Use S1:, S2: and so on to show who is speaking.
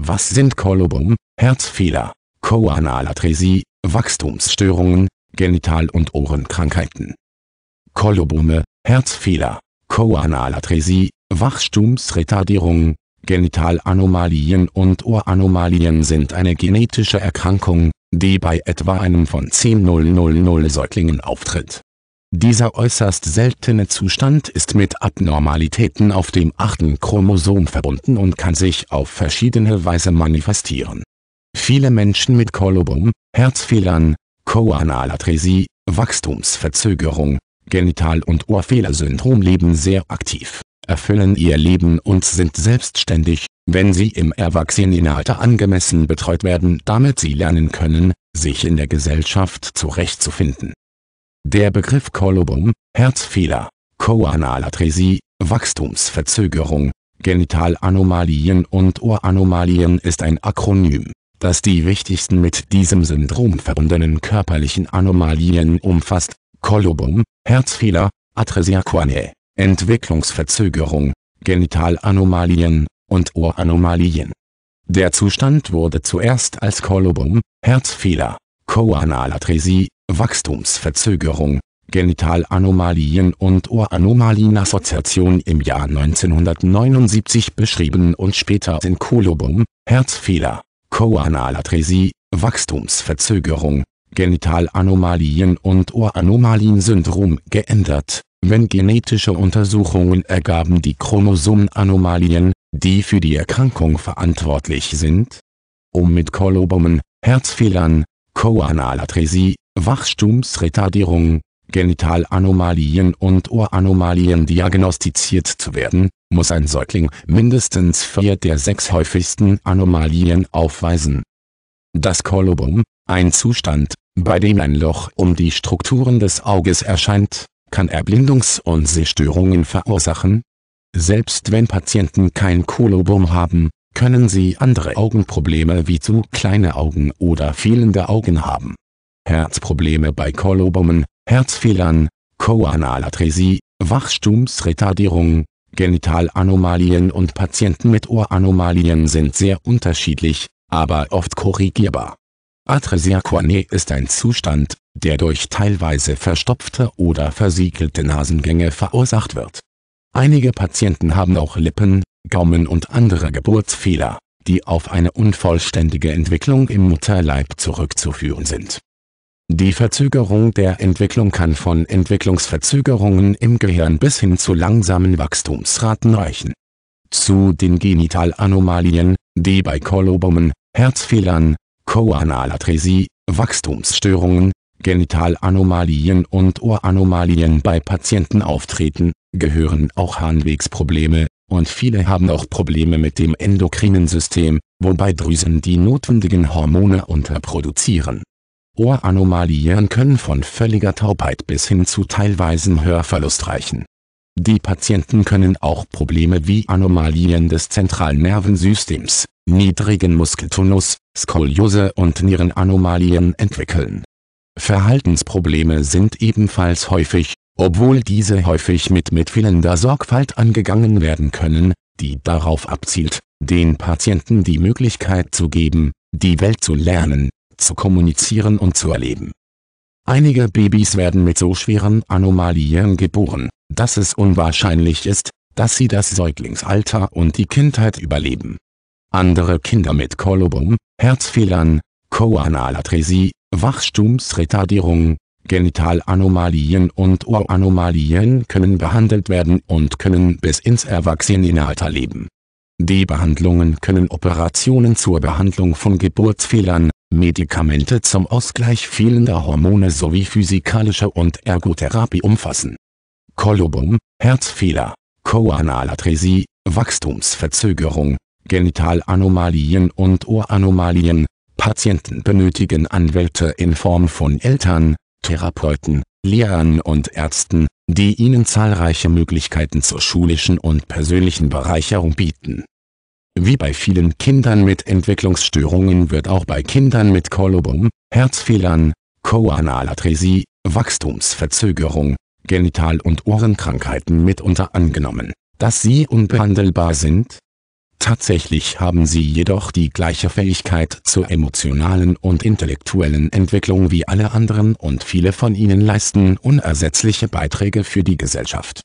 S1: Was sind Kolobum, Herzfehler, Koanalatrasie, Wachstumsstörungen, Genital- und Ohrenkrankheiten? Kolobume, Herzfehler, Koanalatrasie, Wachstumsretardierung, Genitalanomalien und Ohranomalien sind eine genetische Erkrankung, die bei etwa einem von 10.000 Säuglingen auftritt dieser äußerst seltene Zustand ist mit Abnormalitäten auf dem achten Chromosom verbunden und kann sich auf verschiedene Weise manifestieren. Viele Menschen mit Kolobum, Herzfehlern, Koanalatrasie, Wachstumsverzögerung, Genital- und Ohrfehlersyndrom leben sehr aktiv, erfüllen ihr Leben und sind selbstständig, wenn sie im Erwachsenenalter angemessen betreut werden, damit sie lernen können, sich in der Gesellschaft zurechtzufinden der Begriff Kolobum, Herzfehler, Koanalatrasie, Wachstumsverzögerung, Genitalanomalien und Ohranomalien ist ein Akronym, das die wichtigsten mit diesem Syndrom verbundenen körperlichen Anomalien umfasst, Kolobum, Herzfehler, Atresia Quanae, Entwicklungsverzögerung, Genitalanomalien und Ohranomalien. Der Zustand wurde zuerst als Kolobum, Herzfehler, Koanalatrasie Wachstumsverzögerung, Genitalanomalien und Ohranomalienassoziation im Jahr 1979 beschrieben und später in Kolobum, Herzfehler, Choanalatheresie, Wachstumsverzögerung, Genitalanomalien und Ohranomalien-Syndrom geändert, wenn genetische Untersuchungen ergaben die Chromosomenanomalien, die für die Erkrankung verantwortlich sind, um mit Kolobomen, Herzfehlern, Choanalatheresie Wachstumsretardierung, Genitalanomalien und Ohranomalien diagnostiziert zu werden, muss ein Säugling mindestens vier der sechs häufigsten Anomalien aufweisen. Das Kolobum, ein Zustand, bei dem ein Loch um die Strukturen des Auges erscheint, kann Erblindungs- und Sehstörungen verursachen. Selbst wenn Patienten kein Kolobum haben, können sie andere Augenprobleme wie zu kleine Augen oder fehlende Augen haben Herzprobleme bei Kolobomen, Herzfehlern, Koanalatheresie, Wachstumsretardierung, Genitalanomalien und Patienten mit Ohranomalien sind sehr unterschiedlich, aber oft korrigierbar. Atresia corneae ist ein Zustand, der durch teilweise verstopfte oder versiegelte Nasengänge verursacht wird. Einige Patienten haben auch Lippen, Gaumen und andere Geburtsfehler, die auf eine unvollständige Entwicklung im Mutterleib zurückzuführen sind die Verzögerung der Entwicklung kann von Entwicklungsverzögerungen im Gehirn bis hin zu langsamen Wachstumsraten reichen. Zu den Genitalanomalien, die bei Kolobomen, Herzfehlern, Koanalatrasie, Wachstumsstörungen, Genitalanomalien und Ohranomalien bei Patienten auftreten, gehören auch Harnwegsprobleme, und viele haben auch Probleme mit dem endokrinen System, wobei Drüsen die notwendigen Hormone unterproduzieren Ohranomalien können von völliger Taubheit bis hin zu teilweisem Hörverlust reichen. Die Patienten können auch Probleme wie Anomalien des zentralen Nervensystems, niedrigen Muskeltonus, Skoliose und Nierenanomalien entwickeln. Verhaltensprobleme sind ebenfalls häufig, obwohl diese häufig mit mitfehlender Sorgfalt angegangen werden können, die darauf abzielt, den Patienten die Möglichkeit zu geben, die Welt zu lernen, zu kommunizieren und zu erleben. Einige Babys werden mit so schweren Anomalien geboren, dass es unwahrscheinlich ist, dass sie das Säuglingsalter und die Kindheit überleben. Andere Kinder mit Kolobum, Herzfehlern, Koanalatrasie, Wachstumsretardierung, Genitalanomalien und Uranomalien können behandelt werden und können bis ins Erwachsenenalter leben. Die Behandlungen können Operationen zur Behandlung von Geburtsfehlern, Medikamente zum Ausgleich fehlender Hormone sowie physikalische und Ergotherapie umfassen. Kolobum, Herzfehler, Koanalatrasie, Wachstumsverzögerung, Genitalanomalien und Ohranomalien. Patienten benötigen Anwälte in Form von Eltern, Therapeuten, Lehrern und Ärzten, die ihnen zahlreiche Möglichkeiten zur schulischen und persönlichen Bereicherung bieten wie bei vielen Kindern mit Entwicklungsstörungen wird auch bei Kindern mit Kolobum, Herzfehlern, Koanalatrasie, Wachstumsverzögerung, Genital- und Ohrenkrankheiten mitunter angenommen, dass sie unbehandelbar sind. Tatsächlich haben sie jedoch die gleiche Fähigkeit zur emotionalen und intellektuellen Entwicklung wie alle anderen und viele von ihnen leisten unersetzliche Beiträge für die Gesellschaft.